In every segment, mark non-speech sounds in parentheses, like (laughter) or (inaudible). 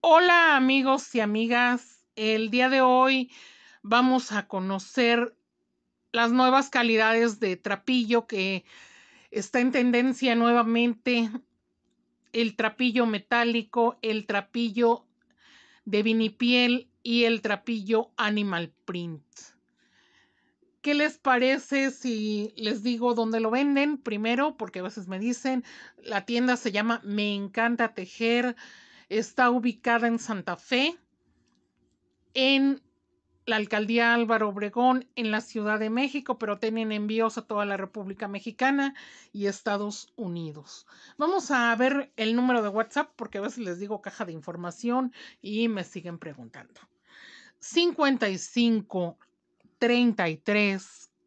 Hola amigos y amigas, el día de hoy vamos a conocer las nuevas calidades de trapillo que está en tendencia nuevamente, el trapillo metálico, el trapillo de vinipiel y el trapillo animal print. ¿Qué les parece si les digo dónde lo venden? Primero, porque a veces me dicen, la tienda se llama Me Encanta Tejer, está ubicada en Santa Fe, en la alcaldía Álvaro Obregón, en la Ciudad de México, pero tienen envíos a toda la República Mexicana y Estados Unidos. Vamos a ver el número de WhatsApp, porque a veces les digo caja de información y me siguen preguntando. 55 33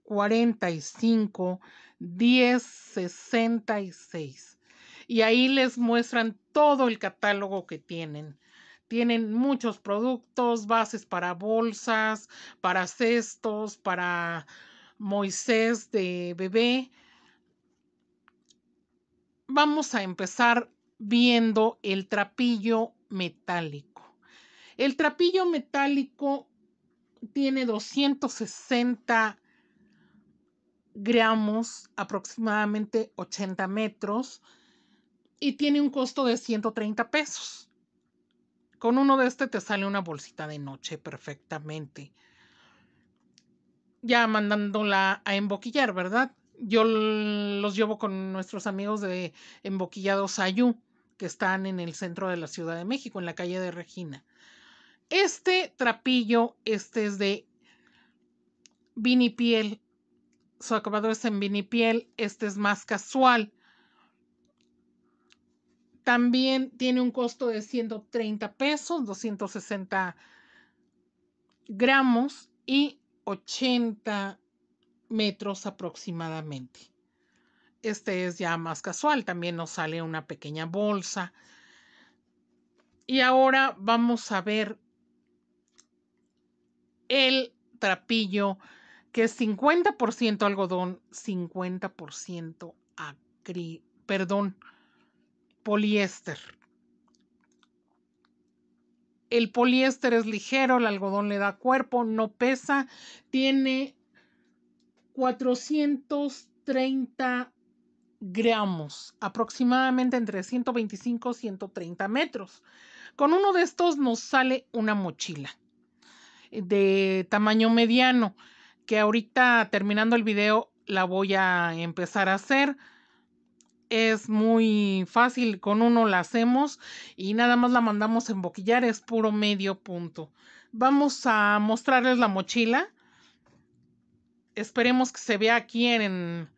45 10 66. Y ahí les muestran todo el catálogo que tienen. Tienen muchos productos, bases para bolsas, para cestos, para Moisés de bebé. Vamos a empezar viendo el trapillo metálico. El trapillo metálico tiene 260 gramos, aproximadamente 80 metros, y tiene un costo de 130 pesos. Con uno de este te sale una bolsita de noche perfectamente. Ya mandándola a emboquillar, ¿verdad? Yo los llevo con nuestros amigos de Emboquillados Ayú, que están en el centro de la Ciudad de México, en la calle de Regina. Este trapillo, este es de vinipiel. Su acabado es en vinipiel. Este es más casual. También tiene un costo de 130 pesos, 260 gramos y 80 metros aproximadamente. Este es ya más casual, también nos sale una pequeña bolsa. Y ahora vamos a ver el trapillo, que es 50% algodón, 50% acri, perdón, poliéster. El poliéster es ligero, el algodón le da cuerpo, no pesa, tiene 430 gramos, aproximadamente entre 125 y 130 metros. Con uno de estos nos sale una mochila de tamaño mediano, que ahorita terminando el video la voy a empezar a hacer. Es muy fácil, con uno la hacemos y nada más la mandamos en boquillar, es puro medio punto. Vamos a mostrarles la mochila. Esperemos que se vea aquí en,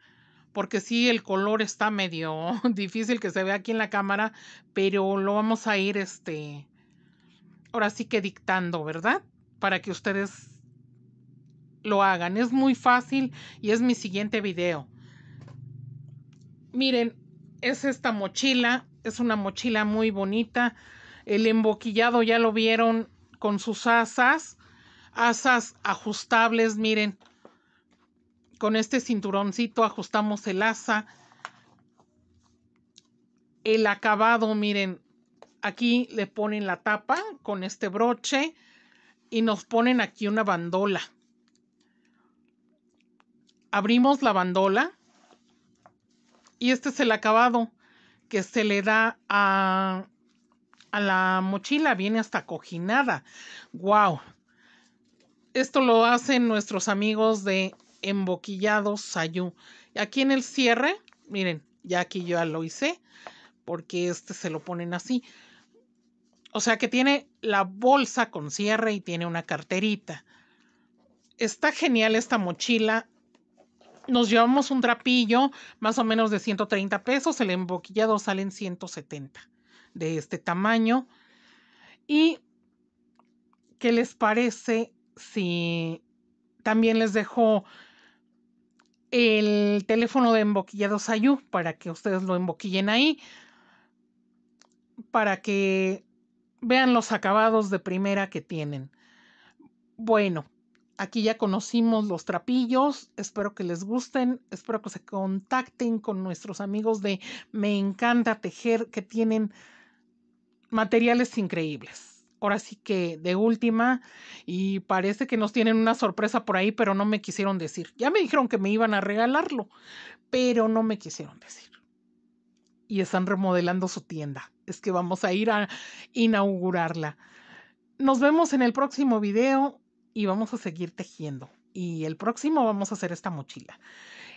porque si el color está medio (laughs) difícil que se vea aquí en la cámara, pero lo vamos a ir, este, ahora sí que dictando, ¿verdad? para que ustedes lo hagan. Es muy fácil y es mi siguiente video. Miren, es esta mochila. Es una mochila muy bonita. El emboquillado ya lo vieron con sus asas. Asas ajustables, miren. Con este cinturoncito ajustamos el asa. El acabado, miren. Aquí le ponen la tapa con este broche y nos ponen aquí una bandola. Abrimos la bandola y este es el acabado que se le da a, la mochila. Viene hasta cojinada. ¡Wow! Esto lo hacen nuestros amigos de Emboquillados Sayú. Aquí en el cierre, miren, ya aquí yo ya lo hice porque este se lo ponen así. O sea que tiene la bolsa con cierre y tiene una carterita. Está genial esta mochila. Nos llevamos un trapillo más o menos de 130 pesos. El emboquillado sale en 170 de este tamaño. ¿Y qué les parece si también les dejo el teléfono de emboquillado Sayú para que ustedes lo emboquillen ahí? Para que Vean los acabados de primera que tienen. Bueno, aquí ya conocimos los trapillos. Espero que les gusten. Espero que se contacten con nuestros amigos de Me encanta tejer que tienen materiales increíbles. Ahora sí que de última y parece que nos tienen una sorpresa por ahí, pero no me quisieron decir. Ya me dijeron que me iban a regalarlo, pero no me quisieron decir y están remodelando su tienda. Es que vamos a ir a inaugurarla. Nos vemos en el próximo video y vamos a seguir tejiendo. Y el próximo vamos a hacer esta mochila.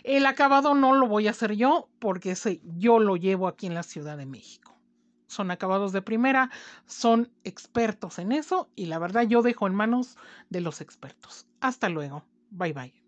El acabado no lo voy a hacer yo porque ese yo lo llevo aquí en la Ciudad de México. Son acabados de primera, son expertos en eso y la verdad yo dejo en manos de los expertos. Hasta luego. Bye bye.